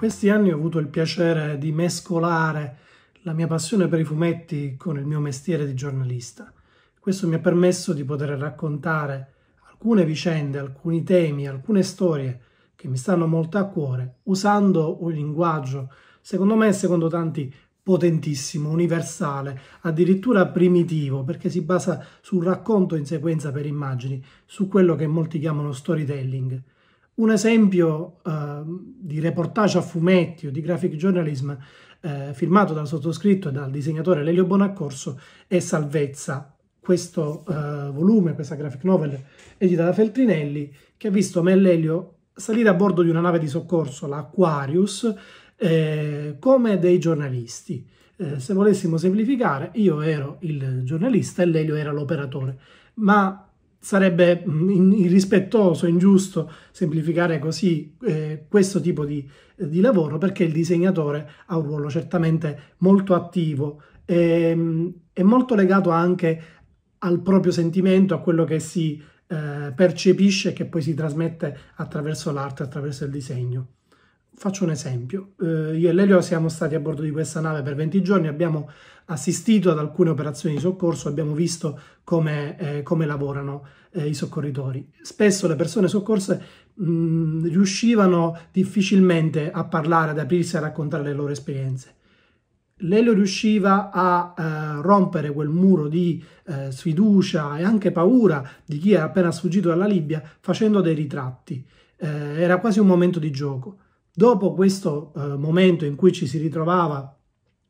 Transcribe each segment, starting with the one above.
questi anni ho avuto il piacere di mescolare la mia passione per i fumetti con il mio mestiere di giornalista. Questo mi ha permesso di poter raccontare alcune vicende, alcuni temi, alcune storie che mi stanno molto a cuore, usando un linguaggio, secondo me e secondo tanti, potentissimo, universale, addirittura primitivo, perché si basa sul racconto in sequenza per immagini, su quello che molti chiamano storytelling. Un esempio eh, di reportage a fumetti o di graphic journalism eh, firmato dal sottoscritto e dal disegnatore Lelio Bonaccorso è Salvezza, questo eh, volume, questa graphic novel edita da Feltrinelli, che ha visto me e Lelio salire a bordo di una nave di soccorso, la Aquarius, eh, come dei giornalisti. Eh, se volessimo semplificare, io ero il giornalista e Lelio era l'operatore, ma sarebbe mm, irrispettoso, ingiusto semplificare così eh, questo tipo di, eh, di, lavoro perché il disegnatore ha un ruolo certamente molto attivo e, ehm, e molto legato anche al proprio sentimento, a quello che si eh, percepisce e che poi si trasmette attraverso l'arte, attraverso il disegno. Faccio un esempio. Eh, io e Lelio siamo stati a bordo di questa nave per 20 giorni, abbiamo assistito ad alcune operazioni di soccorso, abbiamo visto come, eh, come lavorano eh, i soccorritori. Spesso le persone soccorse mh, mm, riuscivano difficilmente a parlare, ad aprirsi a raccontare le loro esperienze. Lelio riusciva a eh, rompere quel muro di eh, sfiducia e anche paura di chi era appena sfuggito dalla Libia facendo dei ritratti. Eh, era quasi un momento di gioco dopo questo eh, momento in cui ci si ritrovava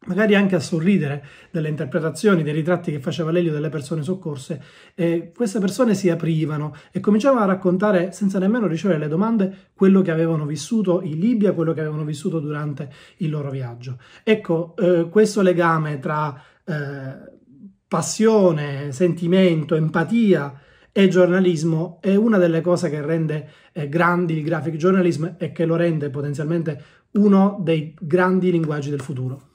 magari anche a sorridere delle interpretazioni, dei ritratti che faceva Lelio delle persone soccorse, eh, queste persone si aprivano e cominciavano a raccontare, senza nemmeno ricevere le domande, quello che avevano vissuto in Libia, quello che avevano vissuto durante il loro viaggio. Ecco, eh, questo legame tra eh, passione, sentimento, empatia, e giornalismo è una delle cose che rende eh, grandi il graphic journalism e che lo rende potenzialmente uno dei grandi linguaggi del futuro.